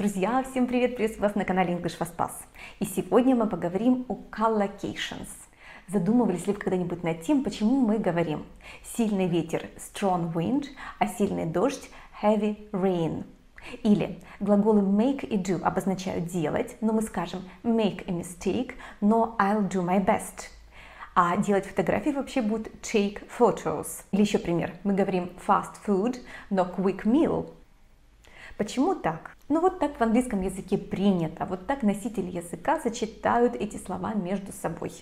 Друзья, всем привет! Приветствую вас на канале English Fast Pass. И сегодня мы поговорим о collocations. Задумывались ли вы когда-нибудь над тем, почему мы говорим сильный ветер – strong wind, а сильный дождь – heavy rain? Или глаголы make и do обозначают делать, но мы скажем make a mistake, но I'll do my best. А делать фотографии вообще будет take photos. Или еще пример. Мы говорим fast food, но quick meal – Почему так? Ну вот так в английском языке принято, вот так носители языка зачитают эти слова между собой.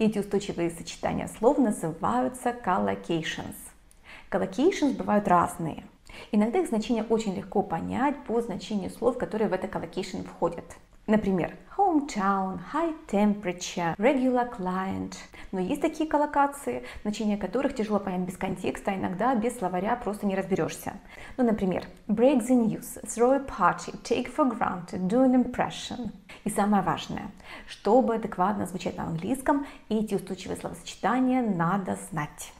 Эти устойчивые сочетания слов называются collocations. Collocations бывают разные. Иногда их значение очень легко понять по значению слов, которые в это collocation входят. Например, hometown, high temperature, regular client. Но есть такие коллокации, значения которых тяжело понять без контекста, а иногда без словаря просто не разберешься. Ну, например, break the news, throw a party, take for granted, do an impression. И самое важное, чтобы адекватно звучать на английском, эти устойчивые словосочетания надо знать.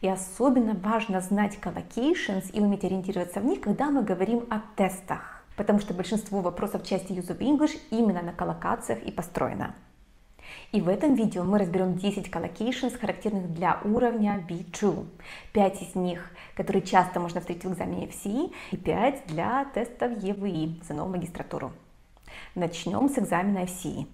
И особенно важно знать collocations и уметь ориентироваться в них, когда мы говорим о тестах потому что большинство вопросов части Use of English именно на коллокациях и построено. И в этом видео мы разберем 10 collocations, характерных для уровня B2. 5 из них, которые часто можно встретить в экзамене FCE, и 5 для тестов ЕВИ e e за новую магистратуру. Начнем с экзамена FCE.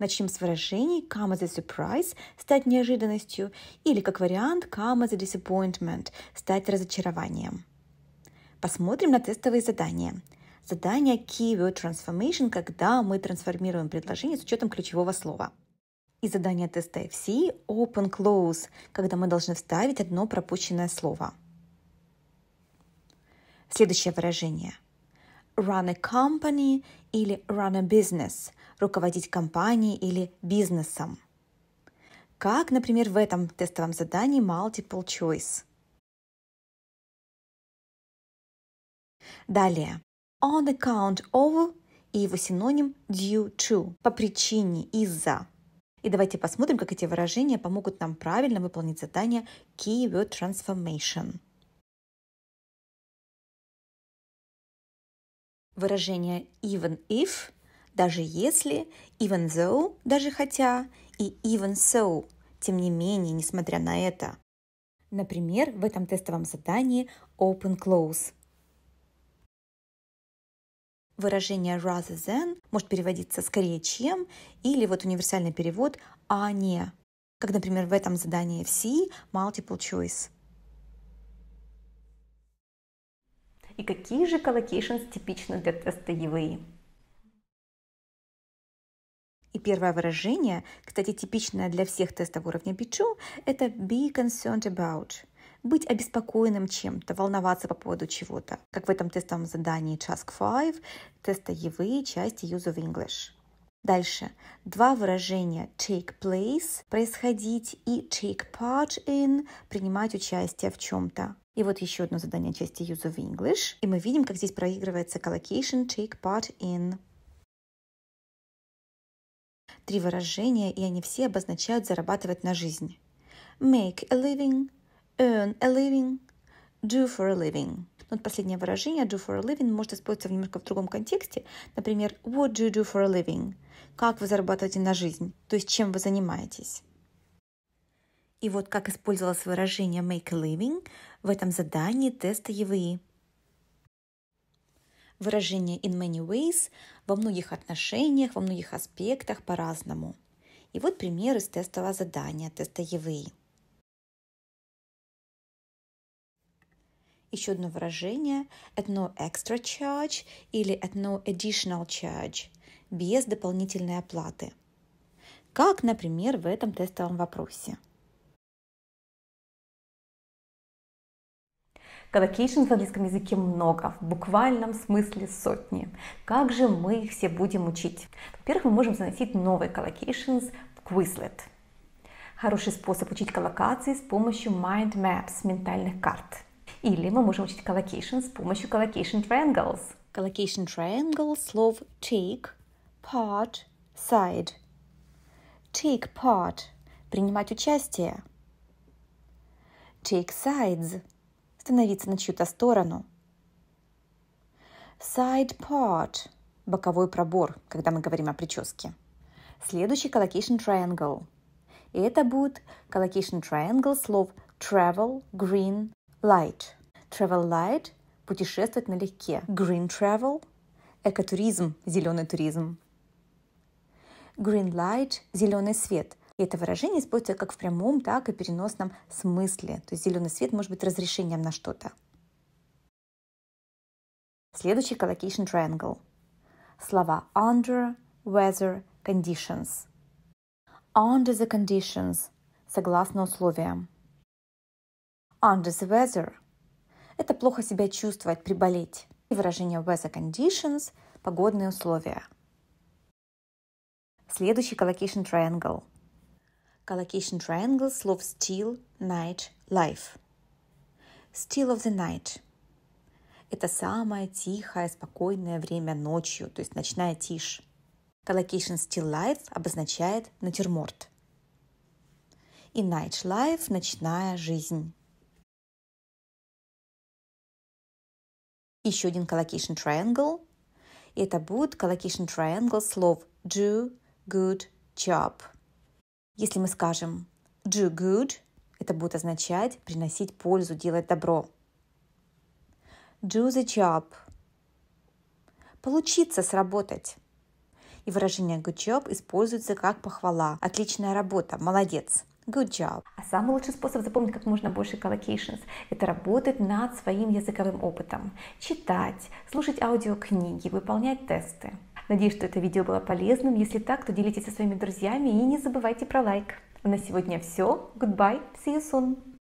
Начнем с выражений come as a surprise – стать неожиданностью, или как вариант come as a disappointment – стать разочарованием. Посмотрим на тестовые задания задание Keyword Transformation, когда мы трансформируем предложение с учетом ключевого слова. И задание теста FC Open Close, когда мы должны вставить одно пропущенное слово. Следующее выражение. Run a company или run a business – руководить компанией или бизнесом. Как, например, в этом тестовом задании Multiple Choice – Далее on account of и его синоним due to – по причине, из-за. И давайте посмотрим, как эти выражения помогут нам правильно выполнить задание Keyword Transformation. Выражения even if – даже если, even though – даже хотя, и even so – тем не менее, несмотря на это. Например, в этом тестовом задании open-close – Выражение rather than может переводиться скорее чем или вот универсальный перевод а не. Как, например, в этом задании в multiple choice. И какие же collocations типичны для теста EVE? И первое выражение, кстати, типичное для всех тестов уровня B2, это be concerned about – быть обеспокоенным чем-то, волноваться по поводу чего-то, как в этом тестовом задании Task 5, тестоевые части Use of English. Дальше. Два выражения take place – происходить и take part in – принимать участие в чем-то. И вот еще одно задание части Use of English. И мы видим, как здесь проигрывается collocation take part in. Три выражения, и они все обозначают зарабатывать на жизнь. Make a living – earn a living, do for a living. Но ну, вот последнее выражение do for a living может использоваться немножко в другом контексте. Например, what do you do for a living? Как вы зарабатываете на жизнь? То есть чем вы занимаетесь? И вот как использовалось выражение make a living в этом задании теста ЕВИ. Выражение in many ways во многих отношениях, во многих аспектах по-разному. И вот пример из тестового задания, теста ЕВИ. еще одно выражение at no extra charge или at no additional charge – без дополнительной оплаты. Как, например, в этом тестовом вопросе. Колокейшн в английском языке много, в буквальном смысле сотни. Как же мы их все будем учить? Во-первых, мы можем заносить новые collocations в Quizlet. Хороший способ учить коллокации с помощью mind maps, ментальных карт. Или мы можем учить collocation с помощью collocation triangles. Collocation triangle слов take, part, side. Take part – принимать участие. Take sides – становиться на чью-то сторону. Side part – боковой пробор, когда мы говорим о прическе. Следующий collocation triangle. И это будет collocation triangle слов travel, green, Light. Travel light – путешествовать налегке. Green travel – экотуризм, зеленый туризм. Green light – зеленый свет. И это выражение используется как в прямом, так и переносном смысле. То есть зеленый свет может быть разрешением на что-то. Следующий collocation triangle. Слова under, weather, conditions. Under the conditions – согласно условиям under the weather. Это плохо себя чувствовать, приболеть. И выражение weather conditions – погодные условия. Следующий collocation triangle. Collocation triangle слов still, night, life. Still of the night – это самое тихое, спокойное время ночью, то есть ночная тишь. Collocation still life обозначает натюрморт – и night life — ночная жизнь. еще один collocation triangle. И это будет collocation triangle слов do, good, job. Если мы скажем do good, это будет означать приносить пользу, делать добро. Do the job. Получиться сработать. И выражение good job используется как похвала. Отличная работа, молодец. Good job. А самый лучший способ запомнить как можно больше collocations – это работать над своим языковым опытом. Читать, слушать аудиокниги, выполнять тесты. Надеюсь, что это видео было полезным. Если так, то делитесь со своими друзьями и не забывайте про лайк. На сегодня все. Goodbye. See you soon.